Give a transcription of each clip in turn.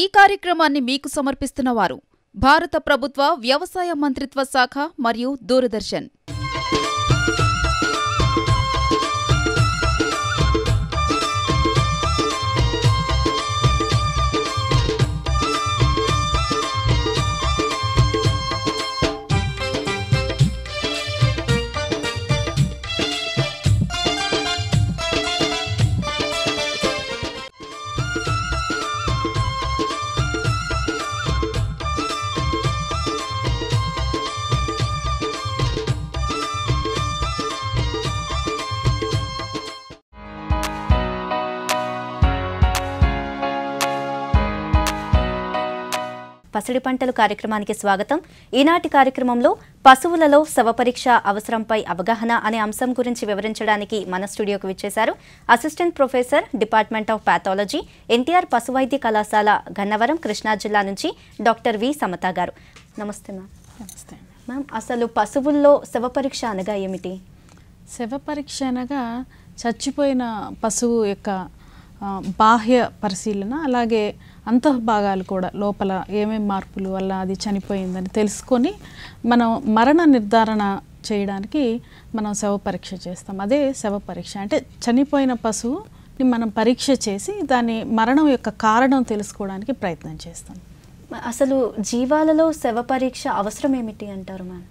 ఈ కార్యక్రమాన్ని మీకు సమర్పిస్తున్నవారు భారత ప్రభుత్వ వ్యవసాయ మంత్రిత్వ శాఖ మరియు దూరదర్శన్ పసిడి పంటలు కార్యక్రమానికి స్వాగతం ఈనాటి కార్యక్రమంలో పశువులలో శవపరీక్ష అవసరంపై అవగాహన అనే అంశం గురించి వివరించడానికి మన స్టూడియోకు విచ్చేశారు assistant professor department of pathology NTR పశువైద్య కళాశాల గన్నవరం కృష్ణా జిల్లా నుంచి డాక్టర్ వి సమత గారు నమస్తే మ్యామ్ నమస్తే మ్యామ్ అసలు పశువుల్లో శవపరీక్ష అనగా ఏమిటి శవపరీక్ష అనగా చచ్చిపోయిన పశువు యొక్క బాహ్య పరిశీలన అలాగే అంతఃభాగాలు కూడా లోపల ఏమేమి మార్పులు వల్ల అది చనిపోయిందని తెలుసుకొని మనం మరణ నిర్ధారణ చేయడానికి మనం శవ పరీక్ష చేస్తాం అదే శవ పరీక్ష అంటే చనిపోయిన పశువుని మనం పరీక్ష చేసి దాని మరణం యొక్క కారణం తెలుసుకోవడానికి ప్రయత్నం చేస్తాం అసలు జీవాలలో శవ పరీక్ష అవసరం ఏమిటి అంటారు మ్యామ్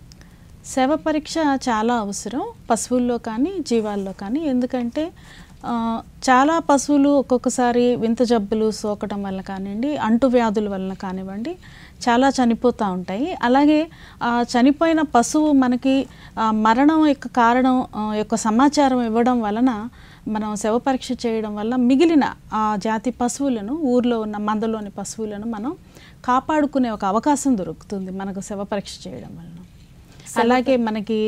శవ పరీక్ష చాలా అవసరం పశువుల్లో కానీ జీవాల్లో కానీ ఎందుకంటే చాలా పశువులు ఒక్కొక్కసారి వింత జబ్బులు సోకటం వల్ల కానివ్వండి అంటువ్యాధుల వలన కానివ్వండి చాలా చనిపోతూ ఉంటాయి అలాగే చనిపోయిన పశువు మనకి మరణం యొక్క కారణం యొక్క సమాచారం ఇవ్వడం వలన మనం శవ పరీక్ష చేయడం వల్ల మిగిలిన ఆ జాతి పశువులను ఊర్లో ఉన్న మందలోని పశువులను మనం కాపాడుకునే ఒక అవకాశం దొరుకుతుంది మనకు శవ పరీక్ష చేయడం వలన అలాగే మనకి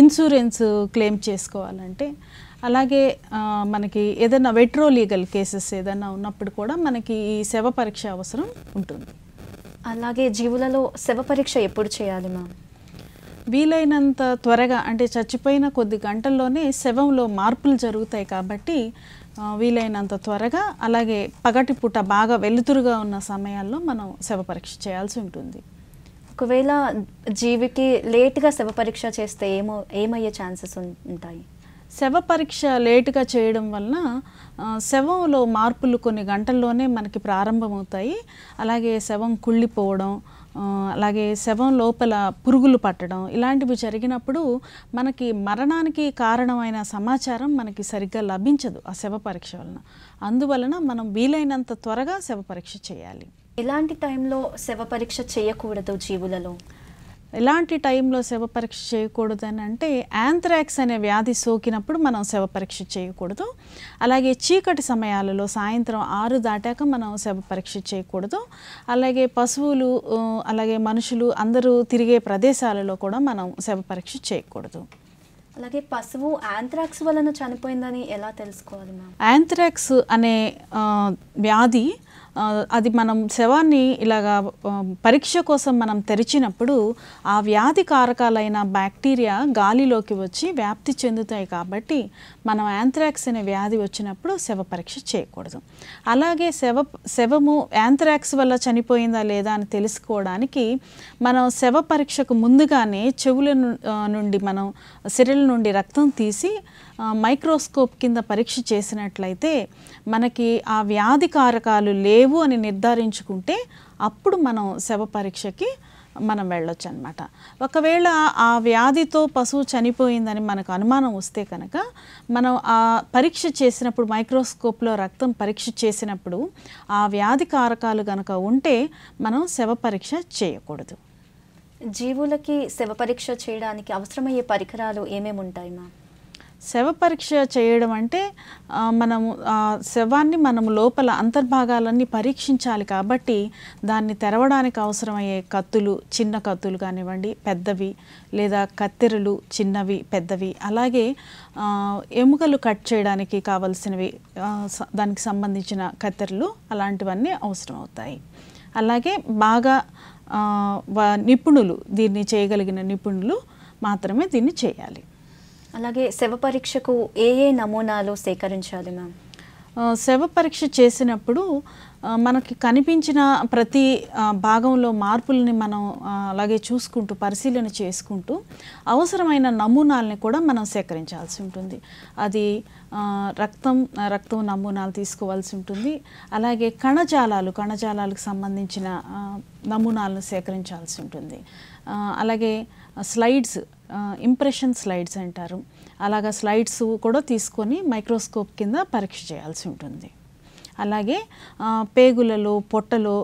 ఇన్సూరెన్స్ క్లెయిమ్ చేసుకోవాలంటే అలాగే మనకి ఏదైనా వెట్రో లీగల్ కేసెస్ ఏదైనా ఉన్నప్పుడు కూడా మనకి ఈ శవ పరీక్ష అవసరం ఉంటుంది అలాగే జీవులలో శవ పరీక్ష ఎప్పుడు చేయాలి మ్యామ్ వీలైనంత త్వరగా అంటే చచ్చిపోయిన కొద్ది గంటల్లోనే శవంలో మార్పులు జరుగుతాయి కాబట్టి వీలైనంత త్వరగా అలాగే పగటిపూట బాగా వెలుతురుగా ఉన్న సమయాల్లో మనం శవ పరీక్ష చేయాల్సి ఉంటుంది ఒకవేళ జీవికి లేట్గా శవ పరీక్ష చేస్తే ఏమో ఏమయ్యే ఛాన్సెస్ ఉంటాయి శవ పరీక్ష లేటుగా చేయడం వలన శవంలో మార్పులు కొన్ని గంటల్లోనే మనకి ప్రారంభమవుతాయి అలాగే శవం కుళ్ళిపోవడం అలాగే శవం లోపల పురుగులు పట్టడం ఇలాంటివి జరిగినప్పుడు మనకి మరణానికి కారణమైన సమాచారం మనకి సరిగ్గా లభించదు ఆ శవ పరీక్ష వలన అందువలన మనం వీలైనంత త్వరగా శవ పరీక్ష చేయాలి ఎలాంటి టైంలో శవ పరీక్ష చేయకూడదు జీవులలో ఎలాంటి టైంలో పరీక్ష చేయకూడదు అని అంటే యాంథ్రాక్స్ అనే వ్యాధి సోకినప్పుడు మనం శవ పరీక్ష చేయకూడదు అలాగే చీకటి సమయాలలో సాయంత్రం ఆరు దాటాక మనం శవ పరీక్ష చేయకూడదు అలాగే పశువులు అలాగే మనుషులు అందరూ తిరిగే ప్రదేశాలలో కూడా మనం పరీక్ష చేయకూడదు అలాగే పశువు యాంథ్రాక్స్ వలన చనిపోయిందని ఎలా తెలుసుకోవాలి యాంథ్రాక్స్ అనే వ్యాధి అది మనం శవాన్ని ఇలాగా పరీక్ష కోసం మనం తెరిచినప్పుడు ఆ వ్యాధి కారకాలైన బ్యాక్టీరియా గాలిలోకి వచ్చి వ్యాప్తి చెందుతాయి కాబట్టి మనం యాంథ్రాక్స్ అనే వ్యాధి వచ్చినప్పుడు శవ పరీక్ష చేయకూడదు అలాగే శవ శవము యాంథ్రాక్స్ వల్ల చనిపోయిందా లేదా అని తెలుసుకోవడానికి మనం శవ పరీక్షకు ముందుగానే చెవుల నుండి మనం సిరల నుండి రక్తం తీసి మైక్రోస్కోప్ కింద పరీక్ష చేసినట్లయితే మనకి ఆ వ్యాధి కారకాలు లేవు అని నిర్ధారించుకుంటే అప్పుడు మనం శవ పరీక్షకి మనం వెళ్ళొచ్చు అనమాట ఒకవేళ ఆ వ్యాధితో పశువు చనిపోయిందని మనకు అనుమానం వస్తే కనుక మనం ఆ పరీక్ష చేసినప్పుడు మైక్రోస్కోప్లో రక్తం పరీక్ష చేసినప్పుడు ఆ వ్యాధి కారకాలు కనుక ఉంటే మనం శవ పరీక్ష చేయకూడదు జీవులకి శవ పరీక్ష చేయడానికి అవసరమయ్యే పరికరాలు ఏమేమి ఉంటాయి మా శవ పరీక్ష చేయడం అంటే మనము శవాన్ని మనము లోపల అంతర్భాగాలన్నీ పరీక్షించాలి కాబట్టి దాన్ని తెరవడానికి అవసరమయ్యే కత్తులు చిన్న కత్తులు కానివ్వండి పెద్దవి లేదా కత్తెరలు చిన్నవి పెద్దవి అలాగే ఎముకలు కట్ చేయడానికి కావలసినవి దానికి సంబంధించిన కత్తెరలు అలాంటివన్నీ అవసరం అవుతాయి అలాగే బాగా నిపుణులు దీన్ని చేయగలిగిన నిపుణులు మాత్రమే దీన్ని చేయాలి అలాగే శవ పరీక్షకు ఏ ఏ నమూనాలు సేకరించాలి మ్యామ్ శవ పరీక్ష చేసినప్పుడు మనకి కనిపించిన ప్రతి భాగంలో మార్పుల్ని మనం అలాగే చూసుకుంటూ పరిశీలన చేసుకుంటూ అవసరమైన నమూనాలని కూడా మనం సేకరించాల్సి ఉంటుంది అది రక్తం రక్తం నమూనాలు తీసుకోవాల్సి ఉంటుంది అలాగే కణజాలాలు కణజాలాలకు సంబంధించిన నమూనాలను సేకరించాల్సి ఉంటుంది అలాగే స్లైడ్స్ ఇంప్రెషన్ స్లైడ్స్ అంటారు అలాగా స్లైడ్స్ కూడా తీసుకొని మైక్రోస్కోప్ కింద పరీక్ష చేయాల్సి ఉంటుంది అలాగే పేగులలో పొట్టలో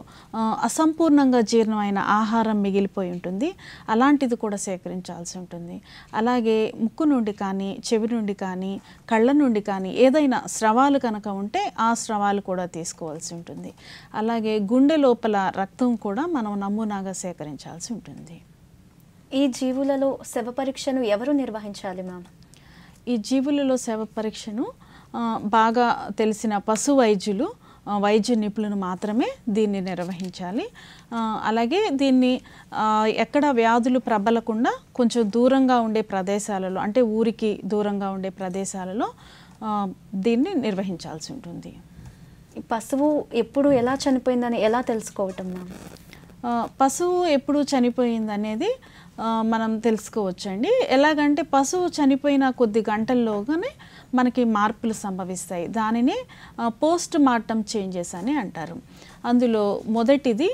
అసంపూర్ణంగా జీర్ణమైన ఆహారం మిగిలిపోయి ఉంటుంది అలాంటిది కూడా సేకరించాల్సి ఉంటుంది అలాగే ముక్కు నుండి కానీ చెవి నుండి కానీ కళ్ళ నుండి కానీ ఏదైనా స్రవాలు కనుక ఉంటే ఆ స్రవాలు కూడా తీసుకోవాల్సి ఉంటుంది అలాగే గుండె లోపల రక్తం కూడా మనం నమూనాగా సేకరించాల్సి ఉంటుంది ఈ జీవులలో శవ పరీక్షను ఎవరు నిర్వహించాలి మ్యామ్ ఈ జీవులలో శవ పరీక్షను బాగా తెలిసిన పశు వైద్యులు వైద్య నిపుణులు మాత్రమే దీన్ని నిర్వహించాలి అలాగే దీన్ని ఎక్కడ వ్యాధులు ప్రబలకుండా కొంచెం దూరంగా ఉండే ప్రదేశాలలో అంటే ఊరికి దూరంగా ఉండే ప్రదేశాలలో దీన్ని నిర్వహించాల్సి ఉంటుంది పశువు ఎప్పుడు ఎలా చనిపోయిందని ఎలా తెలుసుకోవటం మ్యామ్ పశువు ఎప్పుడు చనిపోయింది అనేది మనం తెలుసుకోవచ్చండి ఎలాగంటే పశువు చనిపోయిన కొద్ది గంటల్లోగానే మనకి మార్పులు సంభవిస్తాయి దానిని పోస్ట్ మార్టం చేంజెస్ అని అంటారు అందులో మొదటిది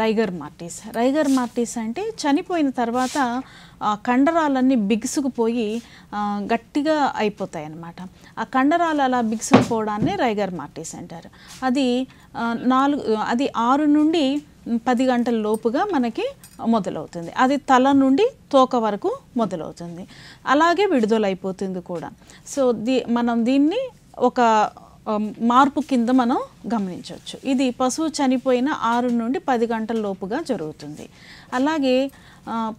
రైగర్ మార్టీస్ రైగర్ మార్టీస్ అంటే చనిపోయిన తర్వాత కండరాలన్నీ బిగుసుకుపోయి గట్టిగా అయిపోతాయి అన్నమాట ఆ కండరాలు అలా బిగుసుకుపోవడాన్ని రైగర్ మార్టీస్ అంటారు అది నాలుగు అది ఆరు నుండి పది గంటల లోపుగా మనకి మొదలవుతుంది అది తల నుండి తోక వరకు మొదలవుతుంది అలాగే విడుదలైపోతుంది కూడా సో దీ మనం దీన్ని ఒక మార్పు కింద మనం గమనించవచ్చు ఇది పశువు చనిపోయిన ఆరు నుండి పది గంటల లోపుగా జరుగుతుంది అలాగే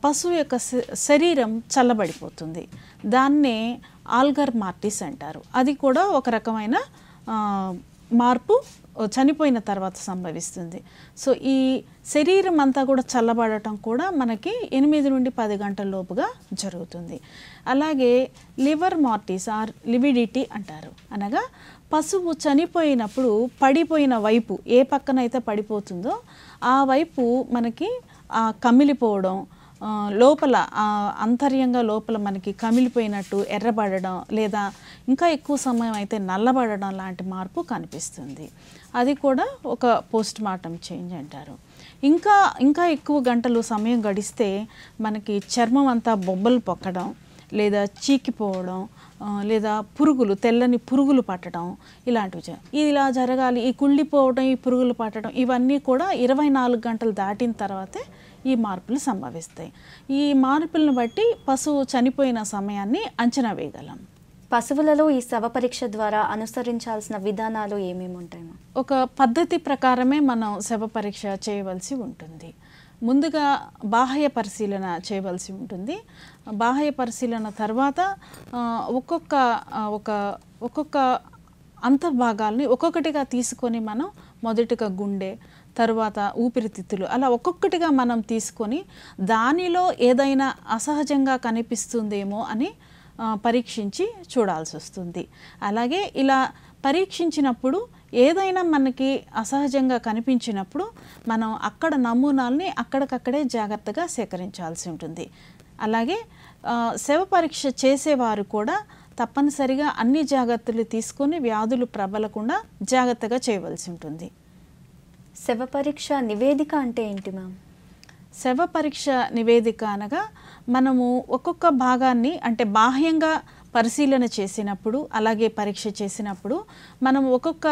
పశువు యొక్క శరీరం చల్లబడిపోతుంది దాన్నే ఆల్గర్ మార్టిస్ అంటారు అది కూడా ఒక రకమైన మార్పు చనిపోయిన తర్వాత సంభవిస్తుంది సో ఈ శరీరం అంతా కూడా చల్లబడటం కూడా మనకి ఎనిమిది నుండి పది గంటల లోపుగా జరుగుతుంది అలాగే లివర్ మార్టిస్ ఆర్ లివిడిటీ అంటారు అనగా పశువు చనిపోయినప్పుడు పడిపోయిన వైపు ఏ పక్కనైతే పడిపోతుందో ఆ వైపు మనకి కమిలిపోవడం లోపల అంతర్యంగా లోపల మనకి కమిలిపోయినట్టు ఎర్రబడడం లేదా ఇంకా ఎక్కువ సమయం అయితే నల్లబడడం లాంటి మార్పు కనిపిస్తుంది అది కూడా ఒక పోస్ట్ మార్టం చేంజ్ అంటారు ఇంకా ఇంకా ఎక్కువ గంటలు సమయం గడిస్తే మనకి చర్మం అంతా బొబ్బలు పొక్కడం లేదా చీకిపోవడం లేదా పురుగులు తెల్లని పురుగులు పట్టడం ఇలాంటివి ఇది ఇలా జరగాలి ఈ కుళ్ళిపోవడం ఈ పురుగులు పట్టడం ఇవన్నీ కూడా ఇరవై నాలుగు గంటలు దాటిన తర్వాతే ఈ మార్పులు సంభవిస్తాయి ఈ మార్పులను బట్టి పశువు చనిపోయిన సమయాన్ని అంచనా వేయగలం పశువులలో ఈ శవ పరీక్ష ద్వారా అనుసరించాల్సిన విధానాలు ఏమేమి ఉంటాయి ఒక పద్ధతి ప్రకారమే మనం శవ పరీక్ష చేయవలసి ఉంటుంది ముందుగా బాహ్య పరిశీలన చేయవలసి ఉంటుంది బాహ్య పరిశీలన తర్వాత ఒక్కొక్క ఒక ఒక్కొక్క అంతర్భాగాల్ని ఒక్కొక్కటిగా తీసుకొని మనం మొదటిగా గుండె తరువాత ఊపిరితిత్తులు అలా ఒక్కొక్కటిగా మనం తీసుకొని దానిలో ఏదైనా అసహజంగా కనిపిస్తుందేమో అని పరీక్షించి చూడాల్సి వస్తుంది అలాగే ఇలా పరీక్షించినప్పుడు ఏదైనా మనకి అసహజంగా కనిపించినప్పుడు మనం అక్కడ నమూనాల్ని అక్కడికక్కడే జాగ్రత్తగా సేకరించాల్సి ఉంటుంది అలాగే శవ పరీక్ష చేసేవారు కూడా తప్పనిసరిగా అన్ని జాగ్రత్తలు తీసుకొని వ్యాధులు ప్రబలకుండా జాగ్రత్తగా చేయవలసి ఉంటుంది శవ పరీక్ష నివేదిక అంటే ఏంటి మ్యామ్ శవ పరీక్ష నివేదిక అనగా మనము ఒక్కొక్క భాగాన్ని అంటే బాహ్యంగా పరిశీలన చేసినప్పుడు అలాగే పరీక్ష చేసినప్పుడు మనం ఒక్కొక్క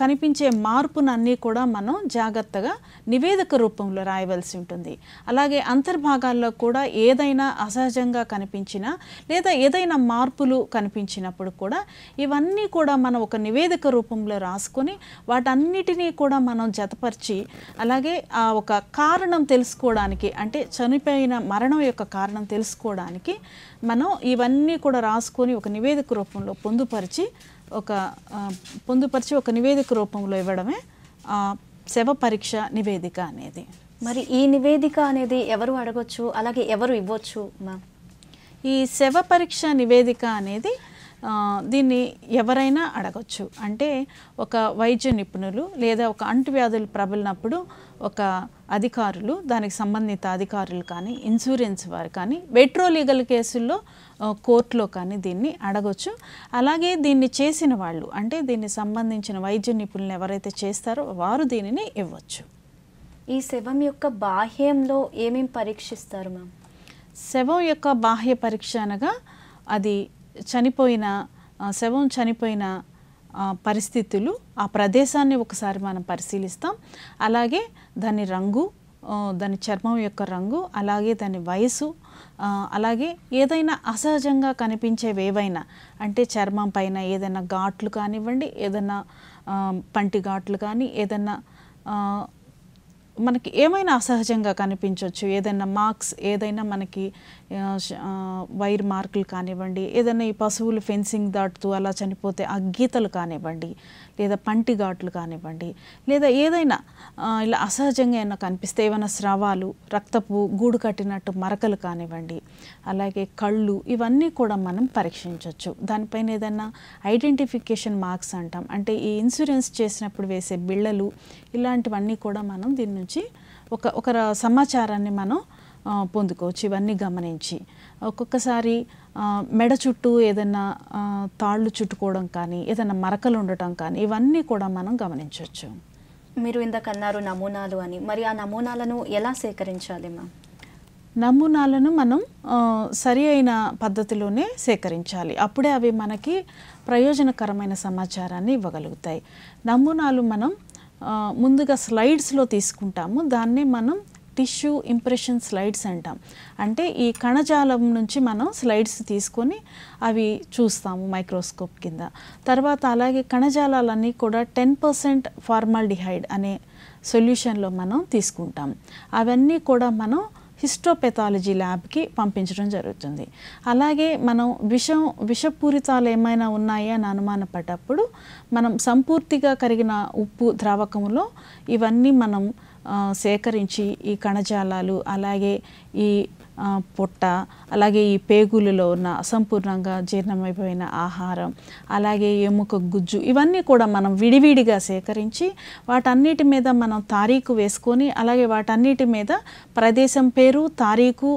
కనిపించే మార్పునన్నీ కూడా మనం జాగ్రత్తగా నివేదిక రూపంలో రాయవలసి ఉంటుంది అలాగే అంతర్భాగాల్లో కూడా ఏదైనా అసహజంగా కనిపించినా లేదా ఏదైనా మార్పులు కనిపించినప్పుడు కూడా ఇవన్నీ కూడా మనం ఒక నివేదిక రూపంలో రాసుకొని వాటన్నిటినీ కూడా మనం జతపరిచి అలాగే ఆ ఒక కారణం తెలుసుకోవడానికి అంటే చనిపోయిన మరణం యొక్క కారణం తెలుసుకోవడానికి మనం ఇవన్నీ కూడా రాసుకొని ఒక నివేదిక రూపంలో పొందుపరిచి ఒక పొందుపరిచి ఒక నివేదిక రూపంలో ఇవ్వడమే శవ పరీక్ష నివేదిక అనేది మరి ఈ నివేదిక అనేది ఎవరు అడగొచ్చు అలాగే ఎవరు ఇవ్వచ్చు ఈ శవ పరీక్ష నివేదిక అనేది దీన్ని ఎవరైనా అడగచ్చు అంటే ఒక వైద్య నిపుణులు లేదా ఒక అంటువ్యాధులు ప్రబలినప్పుడు ఒక అధికారులు దానికి సంబంధిత అధికారులు కానీ ఇన్సూరెన్స్ వారు కానీ వెట్రోలీగల్ కేసుల్లో కోర్టులో కానీ దీన్ని అడగొచ్చు అలాగే దీన్ని చేసిన వాళ్ళు అంటే దీన్ని సంబంధించిన వైద్య నిపుణులు ఎవరైతే చేస్తారో వారు దీనిని ఇవ్వచ్చు ఈ శవం యొక్క బాహ్యంలో ఏమేమి పరీక్షిస్తారు మ్యామ్ శవం యొక్క బాహ్య పరీక్ష అనగా అది చనిపోయిన శవం చనిపోయిన పరిస్థితులు ఆ ప్రదేశాన్ని ఒకసారి మనం పరిశీలిస్తాం అలాగే దాని రంగు దాని చర్మం యొక్క రంగు అలాగే దాని వయసు అలాగే ఏదైనా అసహజంగా కనిపించేవి ఏవైనా అంటే చర్మం పైన ఏదైనా ఘాట్లు కానివ్వండి ఏదైనా పంటి ఘాట్లు కానీ ఏదైనా మనకి ఏమైనా అసహజంగా కనిపించవచ్చు ఏదైనా మార్క్స్ ఏదైనా మనకి వైర్ మార్కులు కానివ్వండి ఏదైనా ఈ పశువులు ఫెన్సింగ్ దాటుతూ అలా చనిపోతే ఆ గీతలు కానివ్వండి లేదా పంటి ఘాట్లు కానివ్వండి లేదా ఏదైనా ఇలా అసహజంగా ఏమైనా కనిపిస్తే ఏమైనా స్రావాలు రక్తపు గూడు కట్టినట్టు మరకలు కానివ్వండి అలాగే కళ్ళు ఇవన్నీ కూడా మనం పరీక్షించవచ్చు దానిపైన ఏదైనా ఐడెంటిఫికేషన్ మార్క్స్ అంటాం అంటే ఈ ఇన్సూరెన్స్ చేసినప్పుడు వేసే బిళ్ళలు ఇలాంటివన్నీ కూడా మనం దీని నుంచి ఒక ఒక సమాచారాన్ని మనం పొందుకోవచ్చు ఇవన్నీ గమనించి ఒక్కొక్కసారి మెడ చుట్టూ ఏదైనా తాళ్ళు చుట్టుకోవడం కానీ ఏదైనా మరకలు ఉండటం కానీ ఇవన్నీ కూడా మనం గమనించవచ్చు మీరు ఇందాక అన్నారు నమూనాలు అని మరి ఆ నమూనాలను ఎలా సేకరించాలి మ్యామ్ నమూనాలను మనం సరి అయిన పద్ధతిలోనే సేకరించాలి అప్పుడే అవి మనకి ప్రయోజనకరమైన సమాచారాన్ని ఇవ్వగలుగుతాయి నమూనాలు మనం ముందుగా స్లైడ్స్లో తీసుకుంటాము దాన్నే మనం టిష్యూ ఇంప్రెషన్ స్లైడ్స్ అంటాం అంటే ఈ కణజాలం నుంచి మనం స్లైడ్స్ తీసుకొని అవి చూస్తాము మైక్రోస్కోప్ కింద తర్వాత అలాగే కణజాలాలన్నీ కూడా టెన్ పర్సెంట్ ఫార్మాల్డిహైడ్ అనే సొల్యూషన్లో మనం తీసుకుంటాం అవన్నీ కూడా మనం హిస్టోపెథాలజీ ల్యాబ్కి పంపించడం జరుగుతుంది అలాగే మనం విషం విషపూరితాలు ఏమైనా ఉన్నాయా అని అనుమానపడ్డప్పుడు మనం సంపూర్తిగా కరిగిన ఉప్పు ద్రావకంలో ఇవన్నీ మనం సేకరించి ఈ కణజాలాలు అలాగే ఈ పొట్ట అలాగే ఈ పేగులలో ఉన్న అసంపూర్ణంగా జీర్ణమైపోయిన ఆహారం అలాగే ఎముక గుజ్జు ఇవన్నీ కూడా మనం విడివిడిగా సేకరించి వాటన్నిటి మీద మనం తారీఖు వేసుకొని అలాగే వాటన్నిటి మీద ప్రదేశం పేరు తారీఖు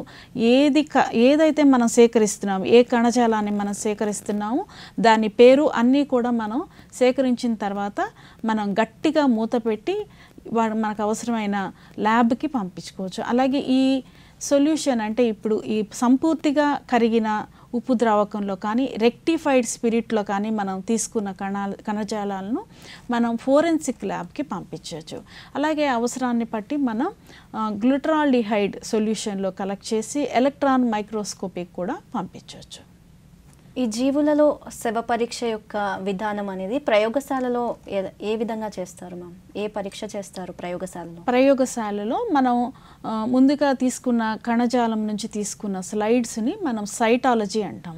ఏది క ఏదైతే మనం సేకరిస్తున్నాము ఏ కణజాలాన్ని మనం సేకరిస్తున్నాము దాని పేరు అన్నీ కూడా మనం సేకరించిన తర్వాత మనం గట్టిగా మూత పెట్టి మనకు అవసరమైన ల్యాబ్కి పంపించుకోవచ్చు అలాగే ఈ సొల్యూషన్ అంటే ఇప్పుడు ఈ సంపూర్తిగా కరిగిన ఉప్పు ద్రావకంలో కానీ రెక్టిఫైడ్ స్పిరిట్లో కానీ మనం తీసుకున్న కణాల కణజాలాలను మనం ఫోరెన్సిక్ ల్యాబ్కి పంపించవచ్చు అలాగే అవసరాన్ని బట్టి మనం గ్లూట్రాల్డిహైడ్ సొల్యూషన్లో కలెక్ట్ చేసి ఎలక్ట్రాన్ మైక్రోస్కోపిక్ కూడా పంపించవచ్చు ఈ జీవులలో శవ పరీక్ష యొక్క విధానం అనేది ప్రయోగశాలలో ఏ విధంగా చేస్తారు మ్యామ్ ఏ పరీక్ష చేస్తారు ప్రయోగశాలలో ప్రయోగశాలలో మనం ముందుగా తీసుకున్న కణజాలం నుంచి తీసుకున్న స్లైడ్స్ని మనం సైటాలజీ అంటాం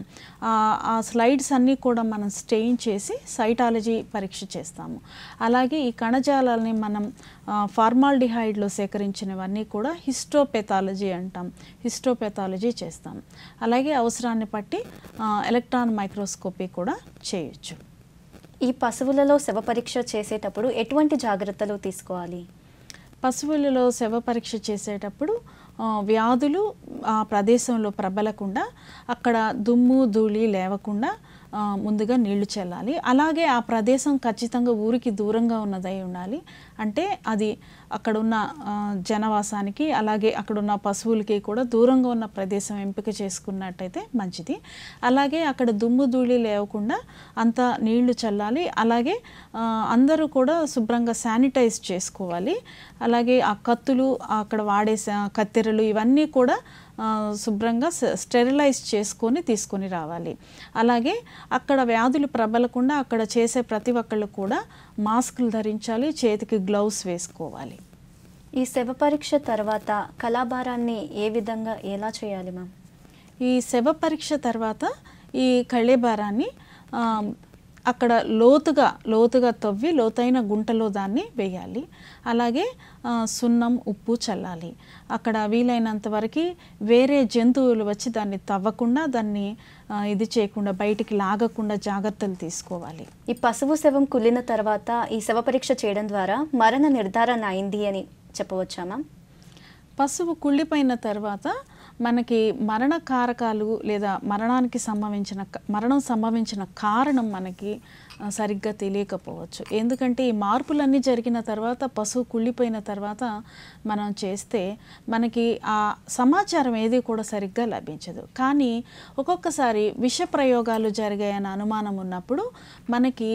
ఆ స్లైడ్స్ అన్నీ కూడా మనం స్టెయిన్ చేసి సైటాలజీ పరీక్ష చేస్తాము అలాగే ఈ కణజాలని మనం ఫార్మాల్డిహైడ్లో సేకరించినవన్నీ కూడా హిస్టోపెథాలజీ అంటాం హిస్టోపెథాలజీ చేస్తాం అలాగే అవసరాన్ని బట్టి ఎలక్ట్రాన్ మైక్రోస్కోపీ కూడా చేయొచ్చు ఈ పశువులలో శవ పరీక్ష చేసేటప్పుడు ఎటువంటి జాగ్రత్తలు తీసుకోవాలి పశువులలో శవ పరీక్ష చేసేటప్పుడు వ్యాధులు ఆ ప్రదేశంలో ప్రబలకుండా అక్కడ దుమ్ము ధూళి లేవకుండా ముందుగా నీళ్లు చల్లాలి అలాగే ఆ ప్రదేశం ఖచ్చితంగా ఊరికి దూరంగా ఉన్నదై ఉండాలి అంటే అది అక్కడున్న జనవాసానికి అలాగే అక్కడున్న పశువులకి కూడా దూరంగా ఉన్న ప్రదేశం ఎంపిక చేసుకున్నట్టయితే మంచిది అలాగే అక్కడ దుమ్ము ధూళి లేవకుండా అంత నీళ్లు చల్లాలి అలాగే అందరూ కూడా శుభ్రంగా శానిటైజ్ చేసుకోవాలి అలాగే ఆ కత్తులు అక్కడ వాడే కత్తెరలు ఇవన్నీ కూడా శుభ్రంగా స్టెరిలైజ్ చేసుకొని తీసుకొని రావాలి అలాగే అక్కడ వ్యాధులు ప్రబలకుండా అక్కడ చేసే ప్రతి ఒక్కళ్ళు కూడా మాస్కులు ధరించాలి చేతికి గ్లౌస్ వేసుకోవాలి ఈ శవ పరీక్ష తర్వాత కళాభారాన్ని ఏ విధంగా ఎలా చేయాలి మ్యామ్ ఈ శవ పరీక్ష తర్వాత ఈ కళేభారాన్ని అక్కడ లోతుగా లోతుగా తవ్వి లోతైన గుంటలో దాన్ని వేయాలి అలాగే సున్నం ఉప్పు చల్లాలి అక్కడ వీలైనంత వరకు వేరే జంతువులు వచ్చి దాన్ని తవ్వకుండా దాన్ని ఇది చేయకుండా బయటికి లాగకుండా జాగ్రత్తలు తీసుకోవాలి ఈ పశువు శవం కుళ్ళిన తర్వాత ఈ శవ పరీక్ష చేయడం ద్వారా మరణ నిర్ధారణ అయింది అని చెప్పవచ్చా పశువు కుళ్ళిపోయిన తర్వాత మనకి మరణ కారకాలు లేదా మరణానికి సంభవించిన మరణం సంభవించిన కారణం మనకి సరిగ్గా తెలియకపోవచ్చు ఎందుకంటే ఈ మార్పులన్నీ జరిగిన తర్వాత పశువు కుళ్ళిపోయిన తర్వాత మనం చేస్తే మనకి ఆ సమాచారం ఏది కూడా సరిగ్గా లభించదు కానీ ఒక్కొక్కసారి విష ప్రయోగాలు జరిగాయన్న అనుమానం ఉన్నప్పుడు మనకి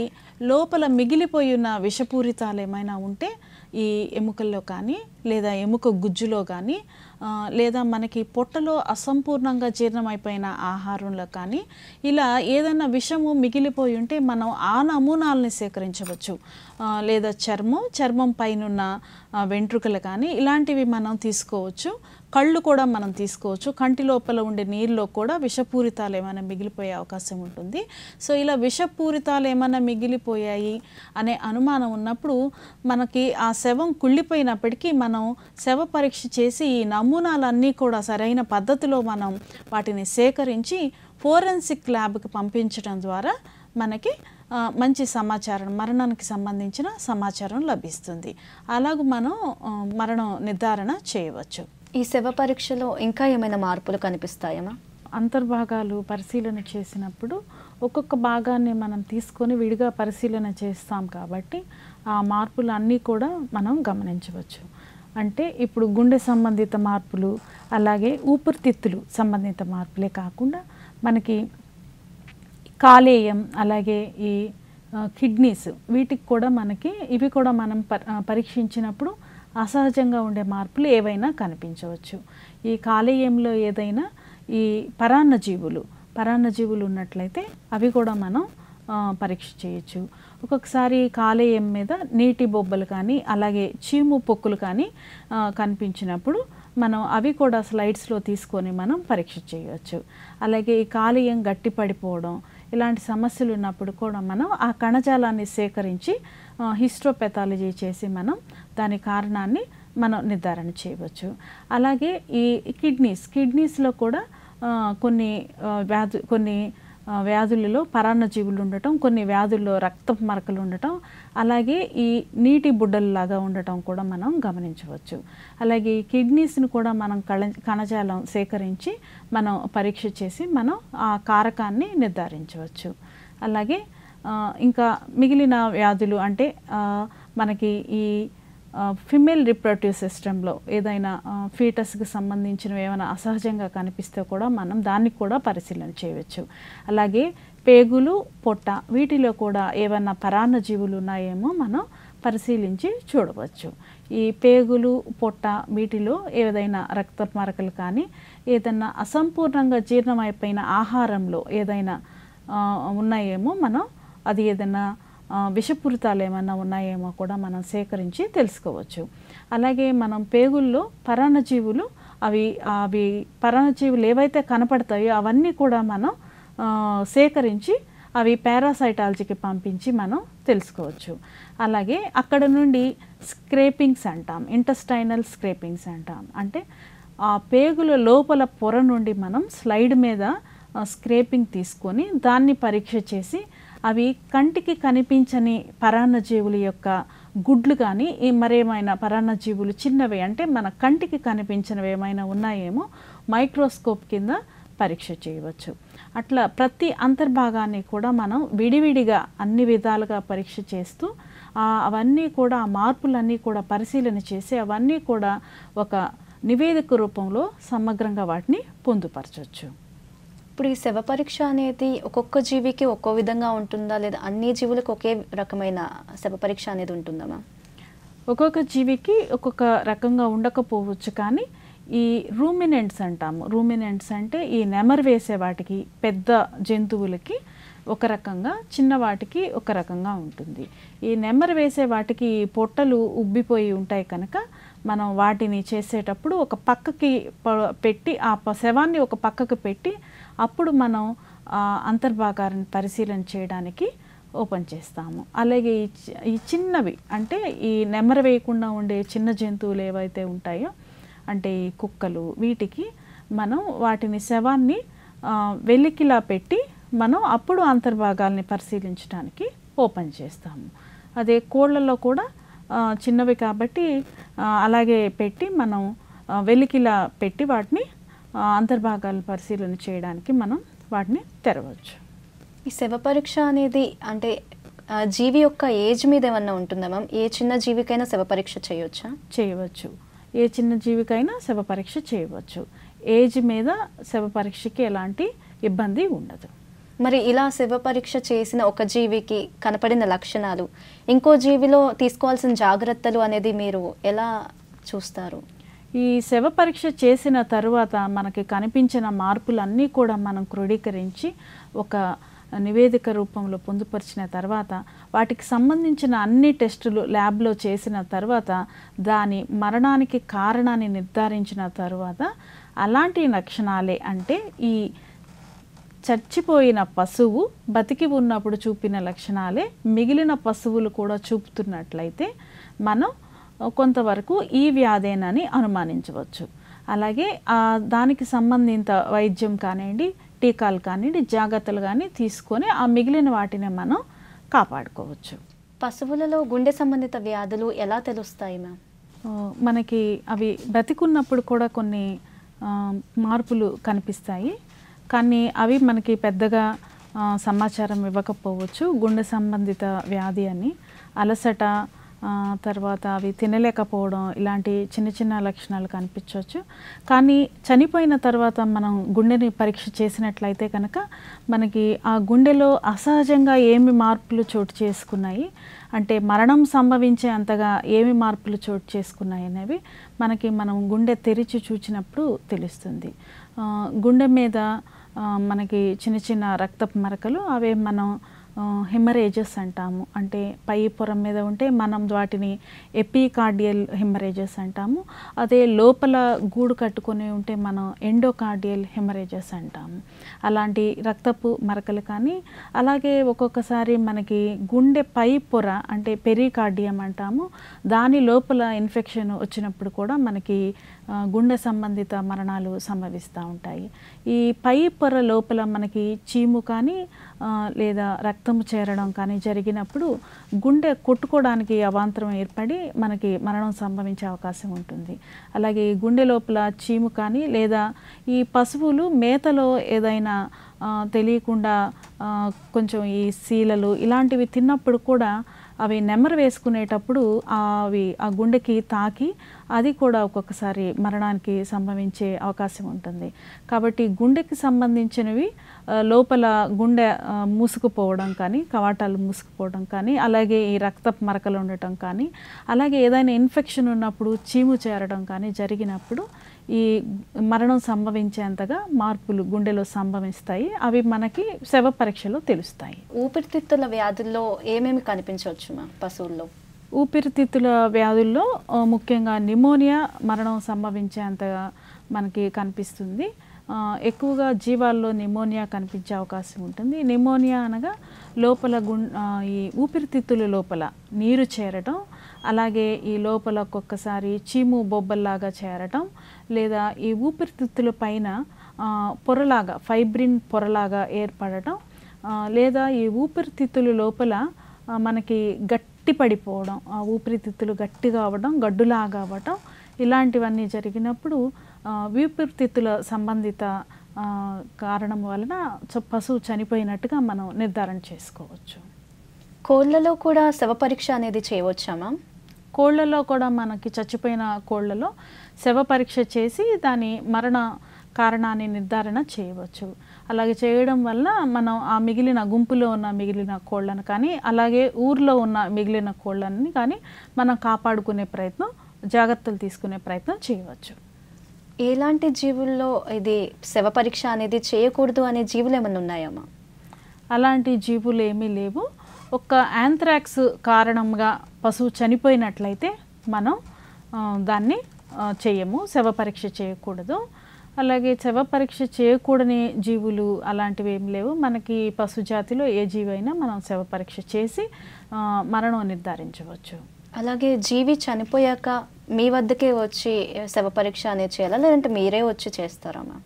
లోపల మిగిలిపోయి ఉన్న విషపూరితాలు ఏమైనా ఉంటే ఈ ఎముకల్లో కానీ లేదా ఎముక గుజ్జులో కానీ లేదా మనకి పొట్టలో అసంపూర్ణంగా జీర్ణమైపోయిన ఆహారంలో కానీ ఇలా ఏదైనా విషము మిగిలిపోయి ఉంటే మనం ఆ నమూనాలని సేకరించవచ్చు లేదా చర్మం చర్మం పైనున్న వెంట్రుకలు కానీ ఇలాంటివి మనం తీసుకోవచ్చు కళ్ళు కూడా మనం తీసుకోవచ్చు కంటి లోపల ఉండే నీళ్ళలో కూడా విషపూరితాలు ఏమైనా మిగిలిపోయే అవకాశం ఉంటుంది సో ఇలా విషపూరితాలు ఏమైనా మిగిలిపోయాయి అనే అనుమానం ఉన్నప్పుడు మనకి ఆ శవం కుళ్ళిపోయినప్పటికీ మనం శవ పరీక్ష చేసి ఈ నమూనాలన్నీ కూడా సరైన పద్ధతిలో మనం వాటిని సేకరించి ఫోరెన్సిక్ ల్యాబ్కి పంపించడం ద్వారా మనకి మంచి సమాచారం మరణానికి సంబంధించిన సమాచారం లభిస్తుంది అలాగ మనం మరణం నిర్ధారణ చేయవచ్చు ఈ శవ పరీక్షలో ఇంకా ఏమైనా మార్పులు కనిపిస్తాయమ్మా అంతర్భాగాలు పరిశీలన చేసినప్పుడు ఒక్కొక్క భాగాన్ని మనం తీసుకొని విడిగా పరిశీలన చేస్తాం కాబట్టి ఆ మార్పులు అన్నీ కూడా మనం గమనించవచ్చు అంటే ఇప్పుడు గుండె సంబంధిత మార్పులు అలాగే ఊపిరితిత్తులు సంబంధిత మార్పులే కాకుండా మనకి కాలేయం అలాగే ఈ కిడ్నీస్ వీటికి కూడా మనకి ఇవి కూడా మనం పరీక్షించినప్పుడు అసహజంగా ఉండే మార్పులు ఏవైనా కనిపించవచ్చు ఈ కాలేయంలో ఏదైనా ఈ పరాన్నజీవులు పరాన్నజీవులు ఉన్నట్లయితే అవి కూడా మనం పరీక్ష చేయొచ్చు ఒక్కొక్కసారి కాలేయం మీద నీటి బొబ్బలు కానీ అలాగే చీము పొక్కులు కానీ కనిపించినప్పుడు మనం అవి కూడా స్లైడ్స్లో తీసుకొని మనం పరీక్ష చేయవచ్చు అలాగే ఈ కాలేయం గట్టి పడిపోవడం ఇలాంటి సమస్యలు ఉన్నప్పుడు కూడా మనం ఆ కణజాలాన్ని సేకరించి హిస్ట్రోపెథాలజీ చేసి మనం దాని కారణాన్ని మనం నిర్ధారణ చేయవచ్చు అలాగే ఈ కిడ్నీస్ కిడ్నీస్లో కూడా కొన్ని వ్యాధు కొన్ని వ్యాధులలో పరాన్నజీవులు ఉండటం కొన్ని వ్యాధుల్లో రక్త మరకలు ఉండటం అలాగే ఈ నీటి లాగా ఉండటం కూడా మనం గమనించవచ్చు అలాగే ఈ కిడ్నీస్ని కూడా మనం కళ కణజాలం సేకరించి మనం పరీక్ష చేసి మనం ఆ కారకాన్ని నిర్ధారించవచ్చు అలాగే ఇంకా మిగిలిన వ్యాధులు అంటే మనకి ఈ ఫిమేల్ రిప్రొడక్టివ్ సిస్టంలో ఏదైనా ఫీటస్కి సంబంధించినవి ఏమైనా అసహజంగా కనిపిస్తే కూడా మనం దాన్ని కూడా పరిశీలన చేయవచ్చు అలాగే పేగులు పొట్ట వీటిలో కూడా ఏమైనా పరాన్న జీవులు ఉన్నాయేమో మనం పరిశీలించి చూడవచ్చు ఈ పేగులు పొట్ట వీటిలో ఏదైనా రక్త మరకలు కానీ ఏదైనా అసంపూర్ణంగా జీర్ణమైపోయిన ఆహారంలో ఏదైనా ఉన్నాయేమో మనం అది ఏదైనా విషపూరితాలు ఏమైనా ఉన్నాయేమో కూడా మనం సేకరించి తెలుసుకోవచ్చు అలాగే మనం పేగుల్లో పరాణజీవులు అవి అవి పరాణజీవులు ఏవైతే కనపడతాయో అవన్నీ కూడా మనం సేకరించి అవి పారాసైటాలజీకి పంపించి మనం తెలుసుకోవచ్చు అలాగే అక్కడ నుండి స్క్రేపింగ్స్ అంటాం ఇంటస్టైనల్ స్క్రేపింగ్స్ అంటాం అంటే ఆ పేగుల లోపల పొర నుండి మనం స్లైడ్ మీద స్క్రేపింగ్ తీసుకొని దాన్ని పరీక్ష చేసి అవి కంటికి కనిపించని పరాన్నజీవుల యొక్క గుడ్లు కానీ ఈ మరేమైనా పరాన్నజీవులు చిన్నవి అంటే మన కంటికి కనిపించినవి ఏమైనా ఉన్నాయేమో మైక్రోస్కోప్ కింద పరీక్ష చేయవచ్చు అట్లా ప్రతి అంతర్భాగాన్ని కూడా మనం విడివిడిగా అన్ని విధాలుగా పరీక్ష చేస్తూ అవన్నీ కూడా ఆ మార్పులన్నీ కూడా పరిశీలన చేసి అవన్నీ కూడా ఒక నివేదిక రూపంలో సమగ్రంగా వాటిని పొందుపరచవచ్చు ఇప్పుడు ఈ శవ పరీక్ష అనేది ఒక్కొక్క జీవికి ఒక్కో విధంగా ఉంటుందా లేదా అన్ని జీవులకు ఒకే రకమైన శవ పరీక్ష అనేది ఉంటుందా ఒక్కొక్క జీవికి ఒక్కొక్క రకంగా ఉండకపోవచ్చు కానీ ఈ రూమినెంట్స్ అంటాము రూమినెంట్స్ అంటే ఈ నెమరు వేసే వాటికి పెద్ద జంతువులకి ఒక రకంగా చిన్న వాటికి ఒక రకంగా ఉంటుంది ఈ నెమ్మర్ వేసే వాటికి పొట్టలు ఉబ్బిపోయి ఉంటాయి కనుక మనం వాటిని చేసేటప్పుడు ఒక పక్కకి పెట్టి ఆ శవాన్ని ఒక పక్కకు పెట్టి అప్పుడు మనం అంతర్భాగాన్ని పరిశీలన చేయడానికి ఓపెన్ చేస్తాము అలాగే ఈ చిన్నవి అంటే ఈ నెమ్మర వేయకుండా ఉండే చిన్న జంతువులు ఏవైతే ఉంటాయో అంటే ఈ కుక్కలు వీటికి మనం వాటిని శవాన్ని వెలికిలా పెట్టి మనం అప్పుడు అంతర్భాగాల్ని పరిశీలించడానికి ఓపెన్ చేస్తాము అదే కోళ్ళలో కూడా చిన్నవి కాబట్టి అలాగే పెట్టి మనం వెలికిలా పెట్టి వాటిని అంతర్భాగాలు పరిశీలన చేయడానికి మనం వాటిని తెరవచ్చు ఈ శవ పరీక్ష అనేది అంటే జీవి యొక్క ఏజ్ మీద ఏమన్నా ఉంటుందా మ్యామ్ ఏ చిన్న జీవికైనా శవ పరీక్ష చేయవచ్చా చేయవచ్చు ఏ చిన్న జీవికైనా శవ పరీక్ష చేయవచ్చు ఏజ్ మీద శవ పరీక్షకి ఎలాంటి ఇబ్బంది ఉండదు మరి ఇలా శవ పరీక్ష చేసిన ఒక జీవికి కనపడిన లక్షణాలు ఇంకో జీవిలో తీసుకోవాల్సిన జాగ్రత్తలు అనేది మీరు ఎలా చూస్తారు ఈ శవ పరీక్ష చేసిన తర్వాత మనకి కనిపించిన మార్పులన్నీ కూడా మనం క్రోడీకరించి ఒక నివేదిక రూపంలో పొందుపరిచిన తర్వాత వాటికి సంబంధించిన అన్ని టెస్టులు ల్యాబ్లో చేసిన తర్వాత దాని మరణానికి కారణాన్ని నిర్ధారించిన తర్వాత అలాంటి లక్షణాలే అంటే ఈ చచ్చిపోయిన పశువు బతికి ఉన్నప్పుడు చూపిన లక్షణాలే మిగిలిన పశువులు కూడా చూపుతున్నట్లయితే మనం కొంతవరకు ఈ వ్యాధేనని అనుమానించవచ్చు అలాగే దానికి సంబంధిత వైద్యం కానివ్వండి టీకాలు కానివ్వండి జాగ్రత్తలు కానీ తీసుకొని ఆ మిగిలిన వాటిని మనం కాపాడుకోవచ్చు పశువులలో గుండె సంబంధిత వ్యాధులు ఎలా తెలుస్తాయి మ్యామ్ మనకి అవి బ్రతికున్నప్పుడు కూడా కొన్ని మార్పులు కనిపిస్తాయి కానీ అవి మనకి పెద్దగా సమాచారం ఇవ్వకపోవచ్చు గుండె సంబంధిత వ్యాధి అని అలసట తర్వాత అవి తినలేకపోవడం ఇలాంటి చిన్న చిన్న లక్షణాలు కనిపించవచ్చు కానీ చనిపోయిన తర్వాత మనం గుండెని పరీక్ష చేసినట్లయితే కనుక మనకి ఆ గుండెలో అసహజంగా ఏమి మార్పులు చోటు చేసుకున్నాయి అంటే మరణం సంభవించే అంతగా ఏమి మార్పులు చోటు చేసుకున్నాయి అనేవి మనకి మనం గుండె తెరిచి చూచినప్పుడు తెలుస్తుంది గుండె మీద మనకి చిన్న చిన్న రక్తపు మరకలు అవే మనం హెమరేజెస్ అంటాము అంటే పై పొరం మీద ఉంటే మనం వాటిని ఎపికార్డియల్ హెమరేజెస్ అంటాము అదే లోపల గూడు కట్టుకొని ఉంటే మనం ఎండోకార్డియల్ హెమరేజెస్ అంటాము అలాంటి రక్తపు మరకలు కానీ అలాగే ఒక్కొక్కసారి మనకి గుండె పై పొర అంటే పెరికార్డియం అంటాము దాని లోపల ఇన్ఫెక్షన్ వచ్చినప్పుడు కూడా మనకి గుండె సంబంధిత మరణాలు సంభవిస్తూ ఉంటాయి ఈ పై పొర లోపల మనకి చీము కానీ లేదా రక్తము చేరడం కానీ జరిగినప్పుడు గుండె కొట్టుకోవడానికి అవాంతరం ఏర్పడి మనకి మరణం సంభవించే అవకాశం ఉంటుంది అలాగే గుండె లోపల చీము కానీ లేదా ఈ పశువులు మేతలో ఏదైనా తెలియకుండా కొంచెం ఈ శీలలు ఇలాంటివి తిన్నప్పుడు కూడా అవి నెమరు వేసుకునేటప్పుడు అవి ఆ గుండెకి తాకి అది కూడా ఒక్కొక్కసారి మరణానికి సంభవించే అవకాశం ఉంటుంది కాబట్టి గుండెకి సంబంధించినవి లోపల గుండె మూసుకుపోవడం కానీ కవాటాలు మూసుకుపోవడం కానీ అలాగే ఈ రక్త మరకలు ఉండటం కానీ అలాగే ఏదైనా ఇన్ఫెక్షన్ ఉన్నప్పుడు చీము చేరడం కానీ జరిగినప్పుడు ఈ మరణం సంభవించేంతగా మార్పులు గుండెలో సంభవిస్తాయి అవి మనకి శవ పరీక్షలో తెలుస్తాయి ఊపిరితిత్తుల వ్యాధుల్లో ఏమేమి కనిపించవచ్చు మా పశువుల్లో ఊపిరితిత్తుల వ్యాధుల్లో ముఖ్యంగా నిమోనియా మరణం సంభవించేంతగా మనకి కనిపిస్తుంది ఎక్కువగా జీవాల్లో నిమోనియా కనిపించే అవకాశం ఉంటుంది నిమోనియా అనగా లోపల గుం ఈ ఊపిరితిత్తుల లోపల నీరు చేరటం అలాగే ఈ లోపల ఒక్కొక్కసారి చీము బొబ్బల్లాగా చేరటం లేదా ఈ ఊపిరితిత్తుల పైన పొరలాగా ఫైబ్రిన్ పొరలాగా ఏర్పడటం లేదా ఈ ఊపిరితిత్తుల లోపల మనకి గట్టి పడిపోవడం ఆ ఊపిరితిత్తులు గట్టిగా అవ్వడం గడ్డులాగా అవ్వటం ఇలాంటివన్నీ జరిగినప్పుడు ఊపిరితిత్తుల సంబంధిత కారణం వలన పశువు చనిపోయినట్టుగా మనం నిర్ధారణ చేసుకోవచ్చు కోళ్ళలో కూడా శవ పరీక్ష అనేది చేయవచ్చా మ్యామ్ కోళ్లలో కూడా మనకి చచ్చిపోయిన కోళ్లలో శవ పరీక్ష చేసి దాని మరణ కారణాన్ని నిర్ధారణ చేయవచ్చు అలాగే చేయడం వల్ల మనం ఆ మిగిలిన గుంపులో ఉన్న మిగిలిన కోళ్ళను కానీ అలాగే ఊర్లో ఉన్న మిగిలిన కోళ్ళని కానీ మనం కాపాడుకునే ప్రయత్నం జాగ్రత్తలు తీసుకునే ప్రయత్నం చేయవచ్చు ఎలాంటి జీవుల్లో ఇది శవ పరీక్ష అనేది చేయకూడదు అనే జీవులు ఏమైనా ఉన్నాయమ్మా అలాంటి జీవులు ఏమీ లేవు ఒక యాంథ్రాక్స్ కారణంగా పశువు చనిపోయినట్లయితే మనం దాన్ని చేయము శవ పరీక్ష చేయకూడదు అలాగే శవ పరీక్ష చేయకూడని జీవులు అలాంటివి ఏం లేవు మనకి పశుజాతిలో ఏ జీవైనా మనం శవ పరీక్ష చేసి మరణం నిర్ధారించవచ్చు అలాగే జీవి చనిపోయాక మీ వద్దకే వచ్చి శవ పరీక్ష అనేది చేయాలా లేదంటే మీరే వచ్చి చేస్తారా మ్యామ్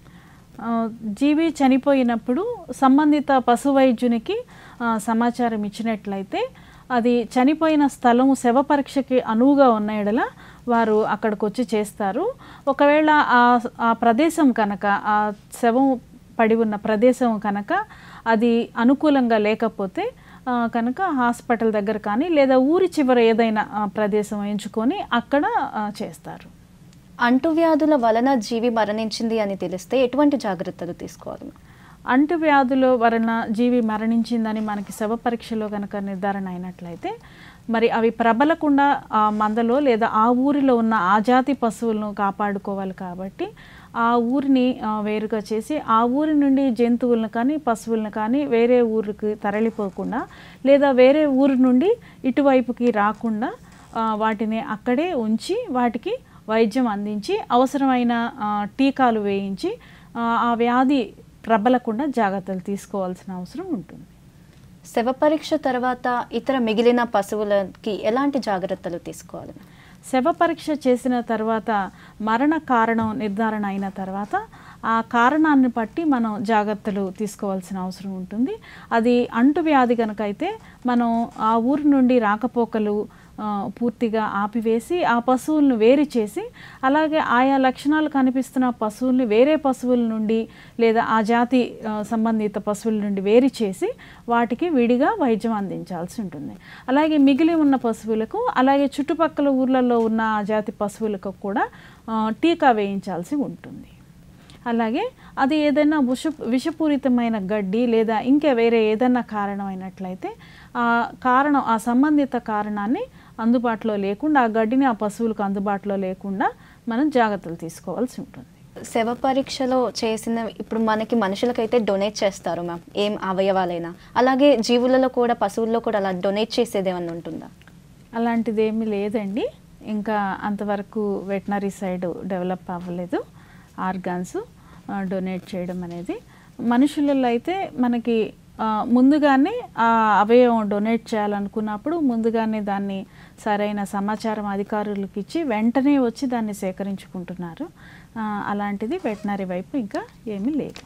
జీవి చనిపోయినప్పుడు సంబంధిత పశు వైద్యునికి సమాచారం ఇచ్చినట్లయితే అది చనిపోయిన స్థలం శవ పరీక్షకి అనువుగా ఉన్న ఎడల వారు అక్కడికి వచ్చి చేస్తారు ఒకవేళ ఆ ప్రదేశం కనుక ఆ శవం పడి ఉన్న ప్రదేశం కనుక అది అనుకూలంగా లేకపోతే కనుక హాస్పిటల్ దగ్గర కానీ లేదా ఊరి చివర ఏదైనా ప్రదేశం ఎంచుకొని అక్కడ చేస్తారు అంటువ్యాధుల వలన జీవి మరణించింది అని తెలిస్తే ఎటువంటి జాగ్రత్తలు తీసుకోవాలి అంటువ్యాధుల వలన జీవి మరణించిందని మనకి శవ పరీక్షలో కనుక నిర్ధారణ అయినట్లయితే మరి అవి ప్రబలకుండా ఆ మందలో లేదా ఆ ఊరిలో ఉన్న ఆ జాతి పశువులను కాపాడుకోవాలి కాబట్టి ఆ ఊరిని వేరుగా చేసి ఆ ఊరి నుండి జంతువులను కానీ పశువులను కానీ వేరే ఊరికి తరలిపోకుండా లేదా వేరే ఊరి నుండి ఇటువైపుకి రాకుండా వాటిని అక్కడే ఉంచి వాటికి వైద్యం అందించి అవసరమైన టీకాలు వేయించి ఆ వ్యాధి ప్రబలకుండా జాగ్రత్తలు తీసుకోవాల్సిన అవసరం ఉంటుంది శవ పరీక్ష తర్వాత ఇతర మిగిలిన పశువులకి ఎలాంటి జాగ్రత్తలు తీసుకోవాలి శవ పరీక్ష చేసిన తర్వాత మరణ కారణం నిర్ధారణ అయిన తర్వాత ఆ కారణాన్ని బట్టి మనం జాగ్రత్తలు తీసుకోవాల్సిన అవసరం ఉంటుంది అది అంటువ్యాధి కనుక అయితే మనం ఆ ఊరి నుండి రాకపోకలు పూర్తిగా ఆపివేసి ఆ పశువులను వేరు చేసి అలాగే ఆయా లక్షణాలు కనిపిస్తున్న పశువుల్ని వేరే పశువుల నుండి లేదా ఆ జాతి సంబంధిత పశువుల నుండి వేరు చేసి వాటికి విడిగా వైద్యం అందించాల్సి ఉంటుంది అలాగే మిగిలి ఉన్న పశువులకు అలాగే చుట్టుపక్కల ఊర్లలో ఉన్న ఆ జాతి పశువులకు కూడా టీకా వేయించాల్సి ఉంటుంది అలాగే అది ఏదైనా విష విషపూరితమైన గడ్డి లేదా ఇంకా వేరే ఏదైనా కారణమైనట్లయితే ఆ కారణం ఆ సంబంధిత కారణాన్ని అందుబాటులో లేకుండా ఆ గడ్డిని ఆ పశువులకు అందుబాటులో లేకుండా మనం జాగ్రత్తలు తీసుకోవాల్సి ఉంటుంది శవ పరీక్షలో చేసిన ఇప్పుడు మనకి మనుషులకైతే డొనేట్ చేస్తారు మ్యామ్ ఏం అవయవాలైనా అలాగే జీవులలో కూడా పశువుల్లో కూడా అలా డొనేట్ చేసేది ఏమన్నా ఉంటుందా అలాంటిది ఏమి లేదండి ఇంకా అంతవరకు వెటనరీ సైడ్ డెవలప్ అవ్వలేదు ఆర్గాన్స్ డొనేట్ చేయడం అనేది మనుషులలో అయితే మనకి ముందుగానే ఆ అవయవం డొనేట్ చేయాలనుకున్నప్పుడు ముందుగానే దాన్ని సరైన సమాచారం అధికారులకు ఇచ్చి వెంటనే వచ్చి దాన్ని సేకరించుకుంటున్నారు అలాంటిది వెటనరీ వైపు ఇంకా ఏమీ లేదు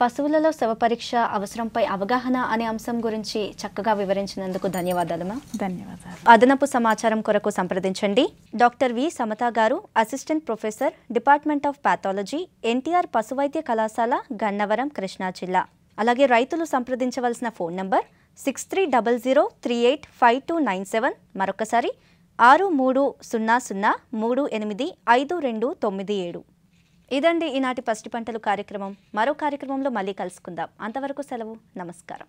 పశువులలో శవ పరీక్ష అవసరంపై అవగాహన అనే అంశం గురించి చక్కగా వివరించినందుకు ధన్యవాదాలు మా ధన్యవాదాలు అదనపు సమాచారం కొరకు సంప్రదించండి doctor V Samatha garu assistant professor department of pathology NTR పశువైద్య కళాశాల గన్నవరం కృష్ణా జిల్లా అలాగే రైతులు సంప్రదించవలసిన phone number six three double zero three eight five two nine seven మరొకసారి ఆరు మూడు సున్నా సున్నా మూడు ఎనిమిది ఐదు రెండు తొమ్మిది ఏడు ఇదండి ఈనాటి పసిటి పంటలు కార్యక్రమం మరో కార్యక్రమంలో మళ్ళీ కలుసుకుందాం అంతవరకు సెలవు నమస్కారం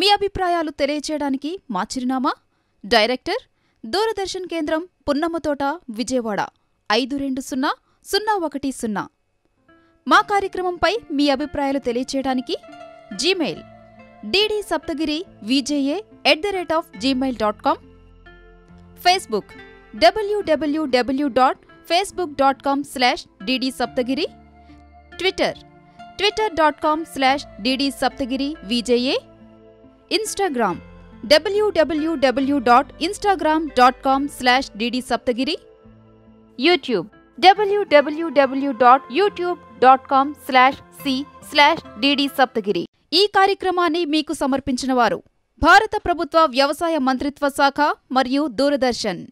మీ అభిప్రాయాలు తెలియచేయడానికి మా చిరునామా డైరెక్టర్ దూరదర్శన్ కేంద్రం పున్నమ్మతోట విజయవాడ ఐదు రెండు సున్నా సున్నా ఒకటి సున్నా మా కార్యక్రమంపై మీ అభిప్రాయాలు తెలియచేయడానికి Gmail DD Saptagiri VJA at the rate of Gmail dot com Facebook WWW dot Facebook dot com slash DD Saptagiri Twitter Twitter dot com slash DD Saptagiri VJA Instagram WWW dot Instagram dot com slash DD Saptagiri YouTube WWW dot YouTube dot com slash C slash Saptagiri ఈ కార్యక్రమాన్ని మీకు సమర్పించిన వారు భారత ప్రభుత్వ వ్యవసాయ మంత్రిత్వ శాఖ మరియు దూరదర్శన్